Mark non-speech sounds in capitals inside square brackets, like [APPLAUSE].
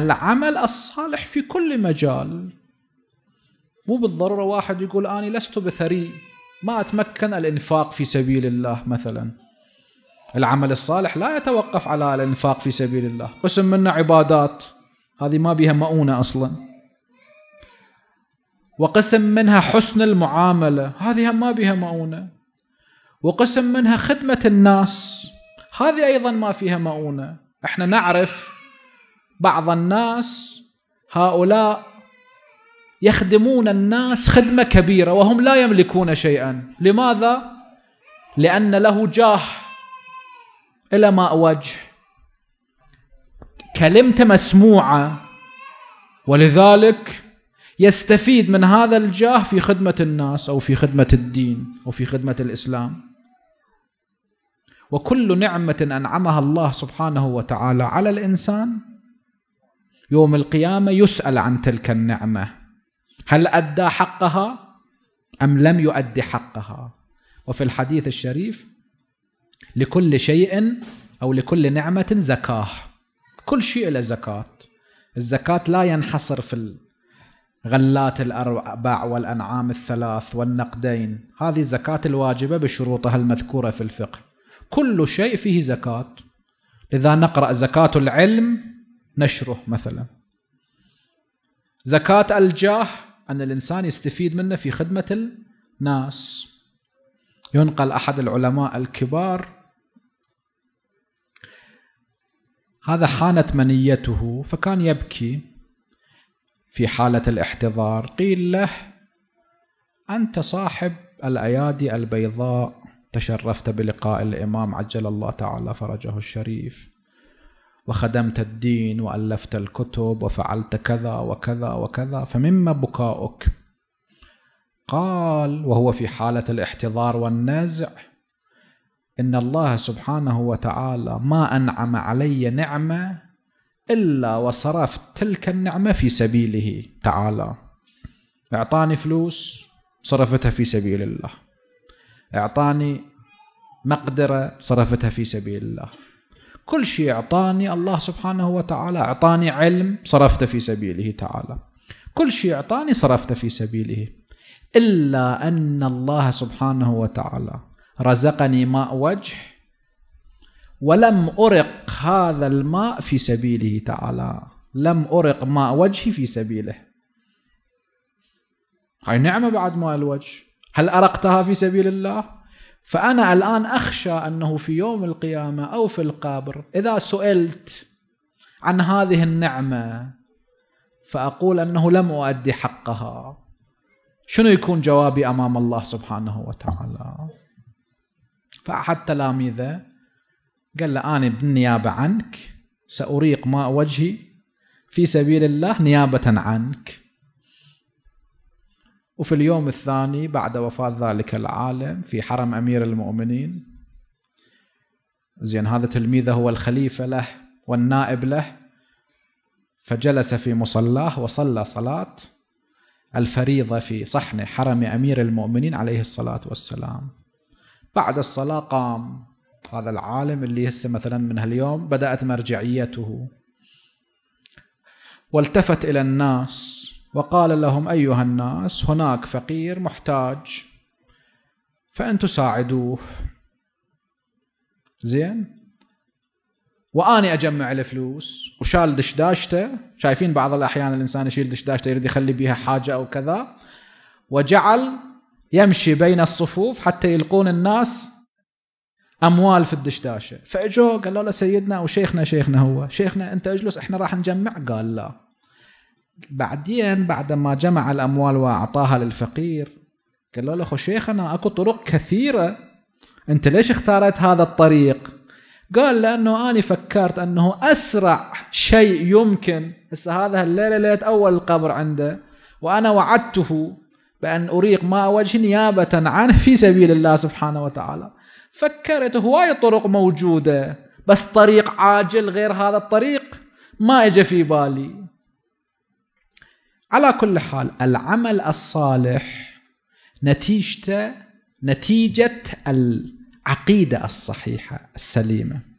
العمل الصالح في كل مجال مو بالضروره واحد يقول اني لست بثري ما اتمكن الانفاق في سبيل الله مثلا العمل الصالح لا يتوقف على الانفاق في سبيل الله قسم منا عبادات هذه ما بها مؤونه اصلا وقسم منها حسن المعامله هذه ما بها مؤونه وقسم منها خدمه الناس هذه ايضا ما فيها مؤونه احنا نعرف بعض الناس هؤلاء يخدمون الناس خدمة كبيرة وهم لا يملكون شيئا لماذا؟ لأن له جاه إلى ماء وجه كلمته مسموعة ولذلك يستفيد من هذا الجاه في خدمة الناس أو في خدمة الدين أو في خدمة الإسلام وكل نعمة أنعمها الله سبحانه وتعالى على الإنسان يوم القيامة يسأل عن تلك النعمة هل أدى حقها أم لم يؤد حقها وفي الحديث الشريف لكل شيء أو لكل نعمة زكاه كل شيء له زكاة الزكاة لا ينحصر في غلات الأرباع والأنعام الثلاث والنقدين هذه الزكاة الواجبة بشروطها المذكورة في الفقه كل شيء فيه زكاة لذا نقرأ زكاة العلم نشره مثلا زكاة الجاه أن الإنسان يستفيد منه في خدمة الناس ينقل أحد العلماء الكبار هذا حانت منيته فكان يبكي في حالة الاحتضار قيل له أنت صاحب الأيادي البيضاء تشرفت بلقاء الإمام عجل الله تعالى فرجه الشريف وخدمت الدين والفت الكتب وفعلت كذا وكذا وكذا فمما بكاؤك قال وهو في حاله الاحتضار والنازع ان الله سبحانه وتعالى ما انعم علي نعمه الا وصرفت تلك النعمه في سبيله تعالى اعطاني فلوس صرفتها في سبيل الله اعطاني مقدره صرفتها في سبيل الله كل شيء أعطاني الله سبحانه وتعالى أعطاني علم صرفته في سبيله تعالى كل شيء أعطاني صرفته في سبيله إلا أن الله سبحانه وتعالى رزقني ماء وجه ولم أرق هذا الماء في سبيله تعالى لم أرق ماء وجهي في سبيله هاي نعمة بعد ماء الوجه هل أرقتها في سبيل الله؟ فأنا الآن أخشى أنه في يوم القيامة أو في القبر إذا سئلت عن هذه النعمة فأقول أنه لم أؤدي حقها شنو يكون جوابي أمام الله سبحانه وتعالى فأحد تلاميذه قال له أنا بالنيابة عنك سأريق ماء وجهي في سبيل الله نيابة عنك وفي اليوم الثاني بعد وفاة ذلك العالم في حرم أمير المؤمنين زين هذا تلميذه هو الخليفة له والنائب له فجلس في مصلاه وصلى صلاة الفريضة في صحن حرم أمير المؤمنين عليه الصلاة والسلام بعد الصلاة قام هذا العالم اللي هسه مثلا من هاليوم بدأت مرجعيته والتفت إلى الناس وقال لهم أيها الناس هناك فقير محتاج فأن تساعدوه زين واني اجمع الفلوس وشال دشداشته شايفين بعض الاحيان الانسان يشيل دشداشته يريد يخلي بها حاجه او كذا وجعل يمشي بين الصفوف حتى يلقون الناس اموال في الدشداشه فاجوا قالوا له سيدنا وشيخنا شيخنا هو شيخنا انت اجلس احنا راح نجمع قال لا بعدين بعد ما جمع الأموال وأعطاها للفقير قال له أخو شيخنا أكو طرق كثيرة أنت ليش اختارت هذا الطريق قال لأنه أنا فكرت أنه أسرع شيء يمكن هسه هذا الليلة ليت أول القبر عنده وأنا وعدته بأن أريق ما وجهي نيابة عنه [LAUGHS] في سبيل الله سبحانه وتعالى فكرت هواي طرق موجودة بس طريق عاجل غير هذا الطريق ما اجى في بالي على كل حال العمل الصالح نتيجته نتيجة العقيدة الصحيحة السليمة